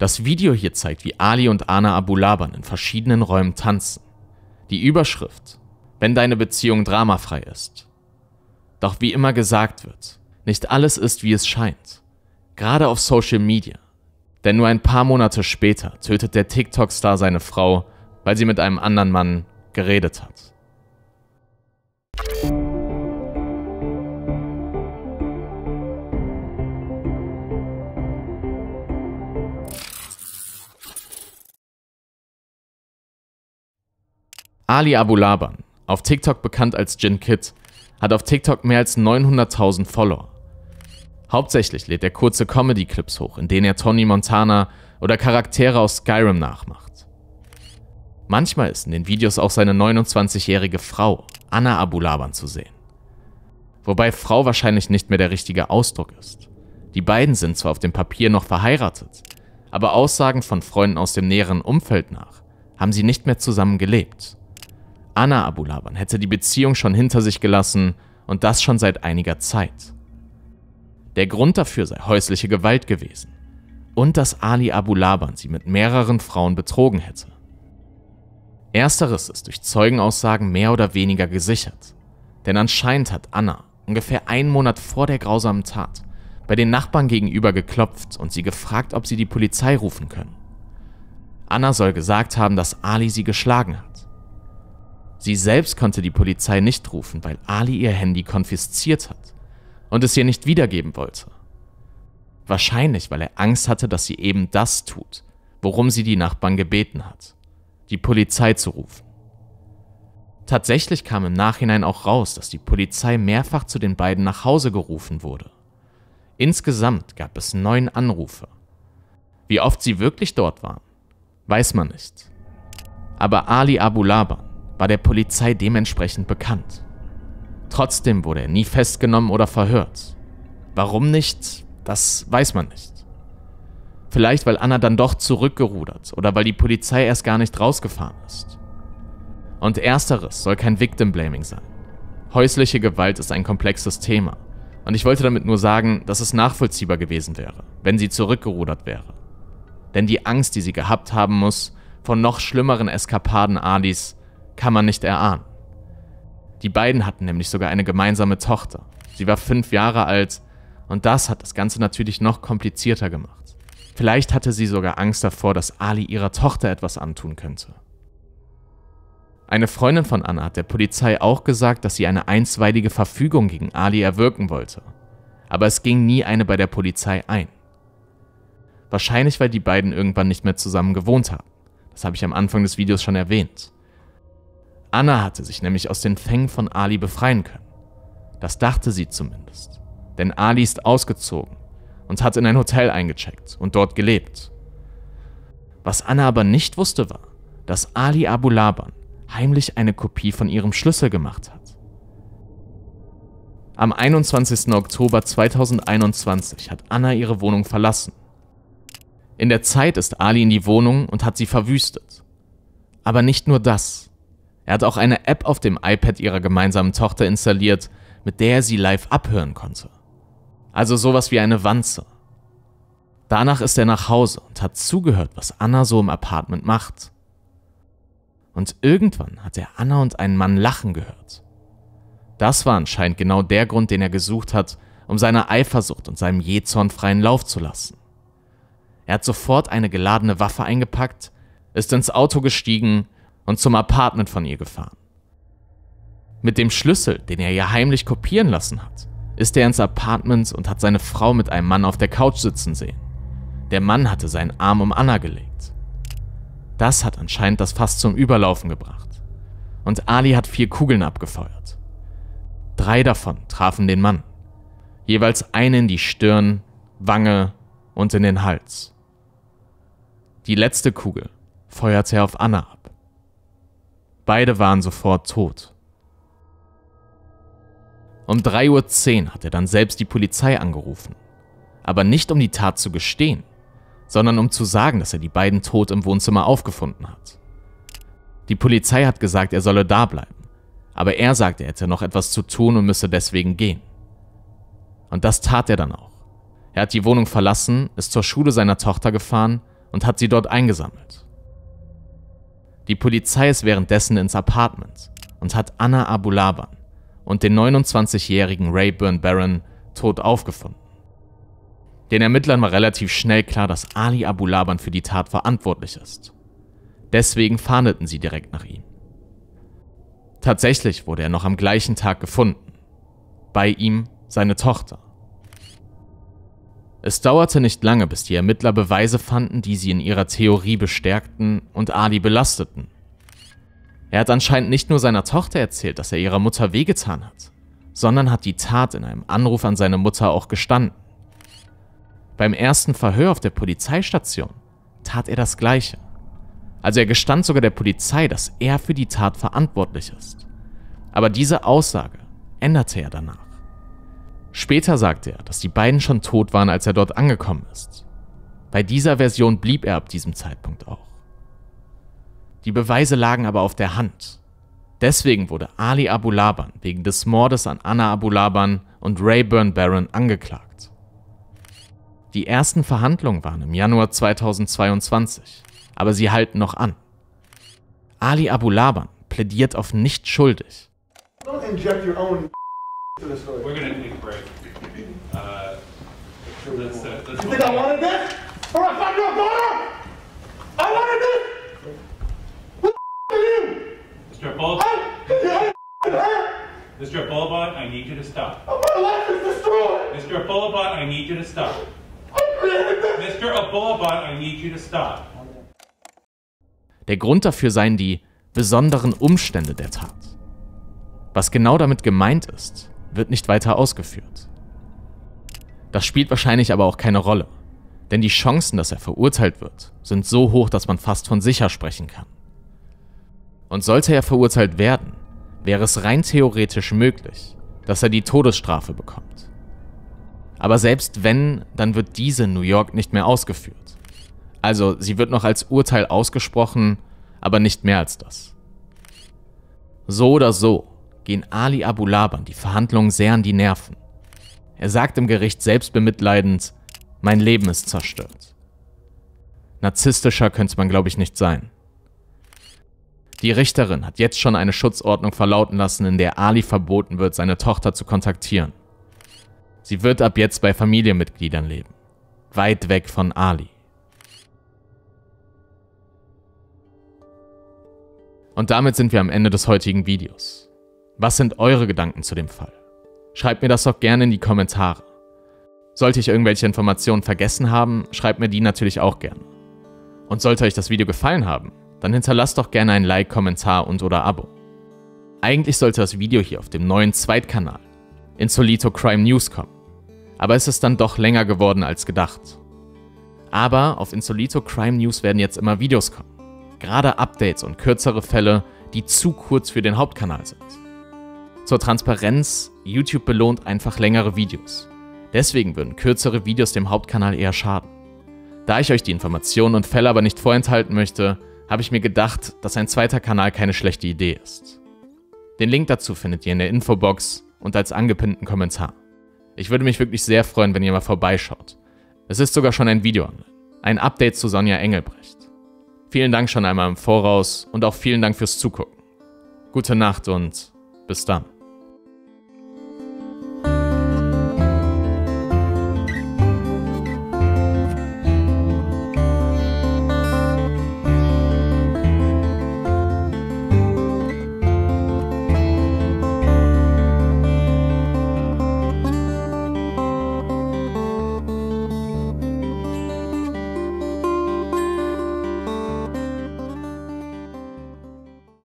Das Video hier zeigt, wie Ali und Ana Abulaban in verschiedenen Räumen tanzen. Die Überschrift, wenn deine Beziehung dramafrei ist. Doch wie immer gesagt wird, nicht alles ist, wie es scheint. Gerade auf Social Media. Denn nur ein paar Monate später tötet der TikTok-Star seine Frau, weil sie mit einem anderen Mann geredet hat. Ali Abulaban, auf TikTok bekannt als Jin Kid, hat auf TikTok mehr als 900.000 Follower. Hauptsächlich lädt er kurze Comedy-Clips hoch, in denen er Tony Montana oder Charaktere aus Skyrim nachmacht. Manchmal ist in den Videos auch seine 29-jährige Frau, Anna Abulaban, zu sehen. Wobei Frau wahrscheinlich nicht mehr der richtige Ausdruck ist. Die beiden sind zwar auf dem Papier noch verheiratet, aber Aussagen von Freunden aus dem näheren Umfeld nach haben sie nicht mehr zusammen gelebt. Anna Abulaban hätte die Beziehung schon hinter sich gelassen und das schon seit einiger Zeit. Der Grund dafür sei häusliche Gewalt gewesen und dass Ali Abulaban sie mit mehreren Frauen betrogen hätte. Ersteres ist durch Zeugenaussagen mehr oder weniger gesichert, denn anscheinend hat Anna ungefähr einen Monat vor der grausamen Tat bei den Nachbarn gegenüber geklopft und sie gefragt, ob sie die Polizei rufen können. Anna soll gesagt haben, dass Ali sie geschlagen hat. Sie selbst konnte die Polizei nicht rufen, weil Ali ihr Handy konfisziert hat und es ihr nicht wiedergeben wollte. Wahrscheinlich, weil er Angst hatte, dass sie eben das tut, worum sie die Nachbarn gebeten hat, die Polizei zu rufen. Tatsächlich kam im Nachhinein auch raus, dass die Polizei mehrfach zu den beiden nach Hause gerufen wurde. Insgesamt gab es neun Anrufe. Wie oft sie wirklich dort waren, weiß man nicht. Aber Ali Abu Laban war der Polizei dementsprechend bekannt. Trotzdem wurde er nie festgenommen oder verhört. Warum nicht, das weiß man nicht. Vielleicht weil Anna dann doch zurückgerudert oder weil die Polizei erst gar nicht rausgefahren ist. Und ersteres soll kein Victim Blaming sein. Häusliche Gewalt ist ein komplexes Thema. Und ich wollte damit nur sagen, dass es nachvollziehbar gewesen wäre, wenn sie zurückgerudert wäre. Denn die Angst, die sie gehabt haben muss, von noch schlimmeren Eskapaden Adis kann man nicht erahnen. Die beiden hatten nämlich sogar eine gemeinsame Tochter. Sie war fünf Jahre alt und das hat das Ganze natürlich noch komplizierter gemacht. Vielleicht hatte sie sogar Angst davor, dass Ali ihrer Tochter etwas antun könnte. Eine Freundin von Anna hat der Polizei auch gesagt, dass sie eine einstweilige Verfügung gegen Ali erwirken wollte. Aber es ging nie eine bei der Polizei ein. Wahrscheinlich, weil die beiden irgendwann nicht mehr zusammen gewohnt haben. Das habe ich am Anfang des Videos schon erwähnt. Anna hatte sich nämlich aus den Fängen von Ali befreien können. Das dachte sie zumindest. Denn Ali ist ausgezogen und hat in ein Hotel eingecheckt und dort gelebt. Was Anna aber nicht wusste war, dass Ali Abu Laban heimlich eine Kopie von ihrem Schlüssel gemacht hat. Am 21. Oktober 2021 hat Anna ihre Wohnung verlassen. In der Zeit ist Ali in die Wohnung und hat sie verwüstet. Aber nicht nur das. Er hat auch eine App auf dem iPad ihrer gemeinsamen Tochter installiert, mit der er sie live abhören konnte. Also sowas wie eine Wanze. Danach ist er nach Hause und hat zugehört, was Anna so im Apartment macht. Und irgendwann hat er Anna und einen Mann lachen gehört. Das war anscheinend genau der Grund, den er gesucht hat, um seiner Eifersucht und seinem Jähzorn freien Lauf zu lassen. Er hat sofort eine geladene Waffe eingepackt, ist ins Auto gestiegen und zum Apartment von ihr gefahren. Mit dem Schlüssel, den er ihr heimlich kopieren lassen hat, ist er ins Apartment und hat seine Frau mit einem Mann auf der Couch sitzen sehen. Der Mann hatte seinen Arm um Anna gelegt. Das hat anscheinend das Fass zum Überlaufen gebracht. Und Ali hat vier Kugeln abgefeuert. Drei davon trafen den Mann. Jeweils eine in die Stirn, Wange und in den Hals. Die letzte Kugel feuerte er auf Anna ab. Beide waren sofort tot. Um 3.10 Uhr hat er dann selbst die Polizei angerufen. Aber nicht um die Tat zu gestehen, sondern um zu sagen, dass er die beiden tot im Wohnzimmer aufgefunden hat. Die Polizei hat gesagt, er solle da bleiben. Aber er sagte, er hätte noch etwas zu tun und müsse deswegen gehen. Und das tat er dann auch. Er hat die Wohnung verlassen, ist zur Schule seiner Tochter gefahren und hat sie dort eingesammelt. Die Polizei ist währenddessen ins Apartment und hat Anna Abulaban und den 29-jährigen Rayburn Barron tot aufgefunden. Den Ermittlern war relativ schnell klar, dass Ali Abulaban für die Tat verantwortlich ist. Deswegen fahndeten sie direkt nach ihm. Tatsächlich wurde er noch am gleichen Tag gefunden. Bei ihm seine Tochter. Es dauerte nicht lange, bis die Ermittler Beweise fanden, die sie in ihrer Theorie bestärkten und Ali belasteten. Er hat anscheinend nicht nur seiner Tochter erzählt, dass er ihrer Mutter wehgetan hat, sondern hat die Tat in einem Anruf an seine Mutter auch gestanden. Beim ersten Verhör auf der Polizeistation tat er das Gleiche. Also er gestand sogar der Polizei, dass er für die Tat verantwortlich ist. Aber diese Aussage änderte er danach. Später sagte er, dass die beiden schon tot waren, als er dort angekommen ist. Bei dieser Version blieb er ab diesem Zeitpunkt auch. Die Beweise lagen aber auf der Hand. Deswegen wurde Ali Abu Laban wegen des Mordes an Anna Abu Laban und Rayburn Barron angeklagt. Die ersten Verhandlungen waren im Januar 2022, aber sie halten noch an. Ali Abu Laban plädiert auf nicht schuldig. Don't inject your own We're gonna take a break. Uh, let's, uh, let's you think I wanted this? Or I fucked your daughter? I wanted this. What the are you? Mr. Bulb. I, I Mr. Bulbot, I need you to stop. Oh, my life is destroyed. Mr. Bulbot, I need you to stop. Mr. Bulbot, I need you to stop. Der Grund dafür seien die besonderen Umstände der Tat. Was genau damit gemeint ist, wird nicht weiter ausgeführt. Das spielt wahrscheinlich aber auch keine Rolle, denn die Chancen, dass er verurteilt wird, sind so hoch, dass man fast von sicher sprechen kann. Und sollte er verurteilt werden, wäre es rein theoretisch möglich, dass er die Todesstrafe bekommt. Aber selbst wenn, dann wird diese in New York nicht mehr ausgeführt. Also sie wird noch als Urteil ausgesprochen, aber nicht mehr als das. So oder so gehen Ali Abu Laban die Verhandlungen sehr an die Nerven. Er sagt im Gericht selbstbemitleidend, mein Leben ist zerstört. Narzisstischer könnte man, glaube ich, nicht sein. Die Richterin hat jetzt schon eine Schutzordnung verlauten lassen, in der Ali verboten wird, seine Tochter zu kontaktieren. Sie wird ab jetzt bei Familienmitgliedern leben, weit weg von Ali. Und damit sind wir am Ende des heutigen Videos. Was sind eure Gedanken zu dem Fall? Schreibt mir das doch gerne in die Kommentare. Sollte ich irgendwelche Informationen vergessen haben, schreibt mir die natürlich auch gerne. Und sollte euch das Video gefallen haben, dann hinterlasst doch gerne ein Like, Kommentar und oder Abo. Eigentlich sollte das Video hier auf dem neuen Zweitkanal, Insolito Crime News, kommen. Aber es ist dann doch länger geworden als gedacht. Aber auf Insolito Crime News werden jetzt immer Videos kommen. Gerade Updates und kürzere Fälle, die zu kurz für den Hauptkanal sind. Zur Transparenz, YouTube belohnt einfach längere Videos. Deswegen würden kürzere Videos dem Hauptkanal eher schaden. Da ich euch die Informationen und Fälle aber nicht vorenthalten möchte, habe ich mir gedacht, dass ein zweiter Kanal keine schlechte Idee ist. Den Link dazu findet ihr in der Infobox und als angepinnten Kommentar. Ich würde mich wirklich sehr freuen, wenn ihr mal vorbeischaut. Es ist sogar schon ein Video online. Ein Update zu Sonja Engelbrecht. Vielen Dank schon einmal im Voraus und auch vielen Dank fürs Zugucken. Gute Nacht und bis dann.